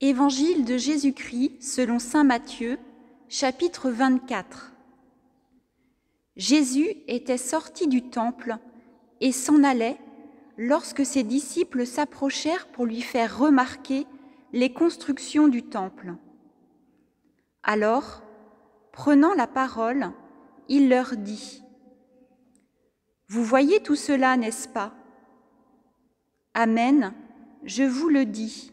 Évangile de Jésus-Christ selon Saint Matthieu, chapitre 24. Jésus était sorti du temple et s'en allait lorsque ses disciples s'approchèrent pour lui faire remarquer les constructions du temple. Alors, prenant la parole, il leur dit, Vous voyez tout cela, n'est-ce pas Amen, je vous le dis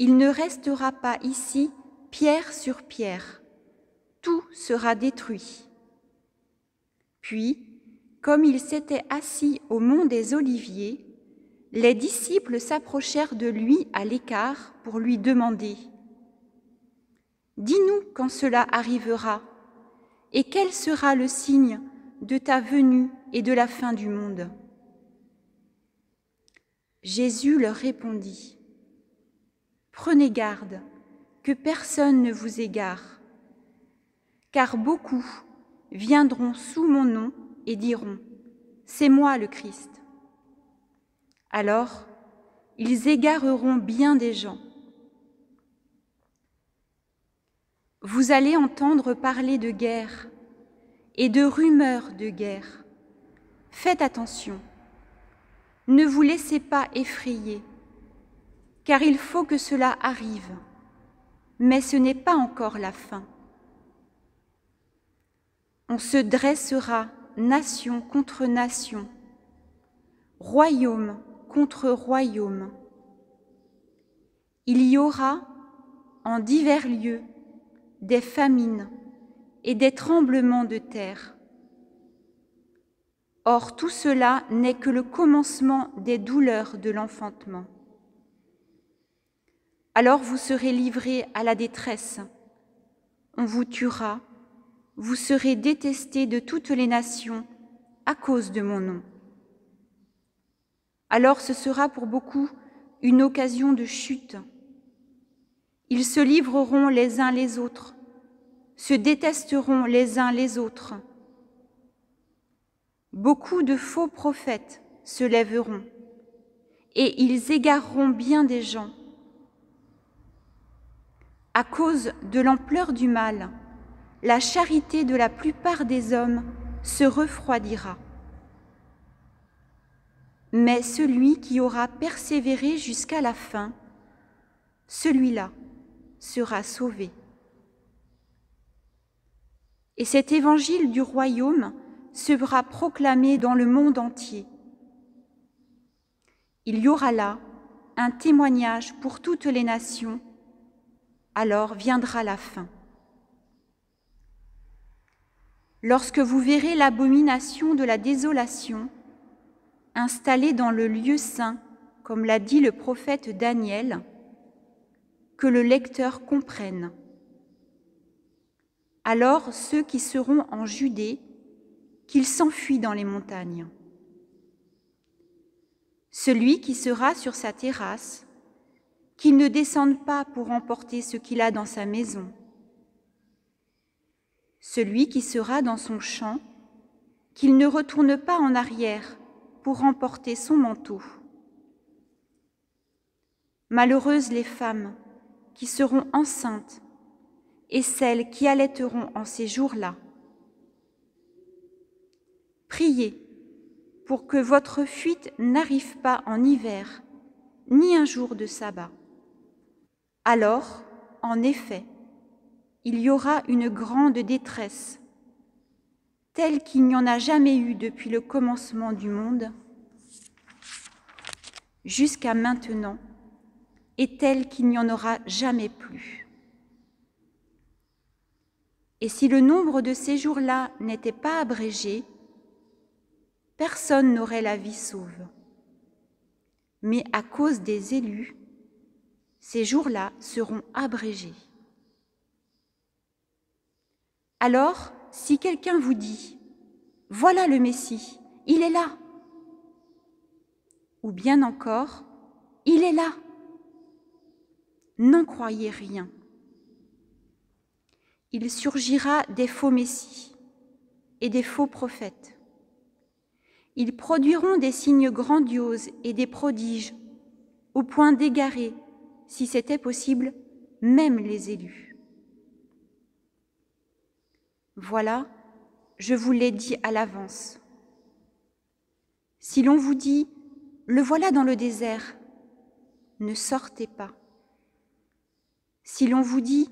il ne restera pas ici pierre sur pierre. Tout sera détruit. Puis, comme il s'était assis au mont des Oliviers, les disciples s'approchèrent de lui à l'écart pour lui demander Dis-nous quand cela arrivera, et quel sera le signe de ta venue et de la fin du monde Jésus leur répondit Prenez garde que personne ne vous égare, car beaucoup viendront sous mon nom et diront, C'est moi le Christ. Alors, ils égareront bien des gens. Vous allez entendre parler de guerre et de rumeurs de guerre. Faites attention. Ne vous laissez pas effrayer, car il faut que cela arrive. Mais ce n'est pas encore la fin. On se dressera nation contre nation, royaume contre royaume. Il y aura en divers lieux des famines et des tremblements de terre. Or tout cela n'est que le commencement des douleurs de l'enfantement. Alors vous serez livrés à la détresse. On vous tuera. Vous serez détestés de toutes les nations à cause de mon nom. Alors ce sera pour beaucoup une occasion de chute. Ils se livreront les uns les autres, se détesteront les uns les autres. Beaucoup de faux prophètes se lèveront et ils égareront bien des gens à cause de l'ampleur du mal, la charité de la plupart des hommes se refroidira. Mais celui qui aura persévéré jusqu'à la fin, celui-là sera sauvé. Et cet évangile du royaume sera proclamé dans le monde entier. Il y aura là un témoignage pour toutes les nations alors viendra la fin. Lorsque vous verrez l'abomination de la désolation installée dans le lieu saint, comme l'a dit le prophète Daniel, que le lecteur comprenne. Alors ceux qui seront en Judée, qu'ils s'enfuient dans les montagnes. Celui qui sera sur sa terrasse, qu'il ne descende pas pour emporter ce qu'il a dans sa maison. Celui qui sera dans son champ, qu'il ne retourne pas en arrière pour emporter son manteau. Malheureuses les femmes qui seront enceintes et celles qui allaiteront en ces jours-là. Priez pour que votre fuite n'arrive pas en hiver, ni un jour de sabbat. Alors, en effet, il y aura une grande détresse, telle qu'il n'y en a jamais eu depuis le commencement du monde jusqu'à maintenant, et telle qu'il n'y en aura jamais plus. Et si le nombre de ces jours-là n'était pas abrégé, personne n'aurait la vie sauve. Mais à cause des élus, ces jours-là seront abrégés. Alors, si quelqu'un vous dit, voilà le Messie, il est là, ou bien encore, il est là, n'en croyez rien. Il surgira des faux messies et des faux prophètes. Ils produiront des signes grandioses et des prodiges, au point d'égarer si c'était possible, même les élus. Voilà, je vous l'ai dit à l'avance. Si l'on vous dit, le voilà dans le désert, ne sortez pas. Si l'on vous dit,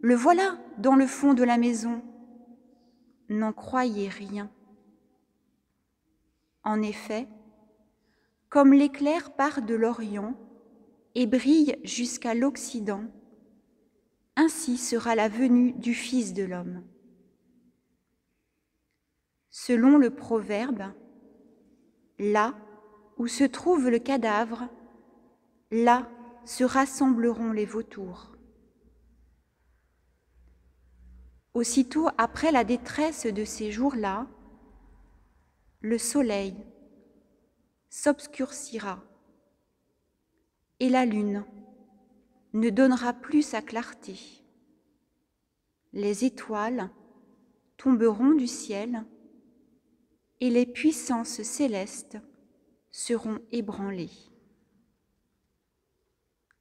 le voilà dans le fond de la maison, n'en croyez rien. En effet, comme l'éclair part de l'Orient, et brille jusqu'à l'Occident, ainsi sera la venue du Fils de l'homme. Selon le proverbe, là où se trouve le cadavre, là se rassembleront les vautours. Aussitôt après la détresse de ces jours-là, le soleil s'obscurcira et la lune ne donnera plus sa clarté. Les étoiles tomberont du ciel et les puissances célestes seront ébranlées.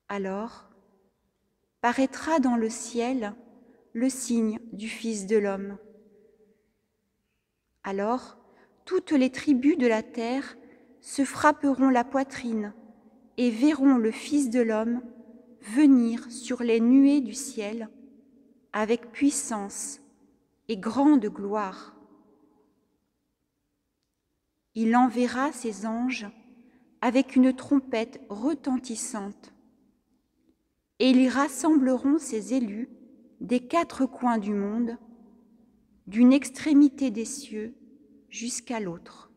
Alors paraîtra dans le ciel le signe du Fils de l'homme. Alors toutes les tribus de la terre se frapperont la poitrine et verront le Fils de l'homme venir sur les nuées du ciel avec puissance et grande gloire. Il enverra ses anges avec une trompette retentissante, et ils rassembleront ses élus des quatre coins du monde, d'une extrémité des cieux jusqu'à l'autre.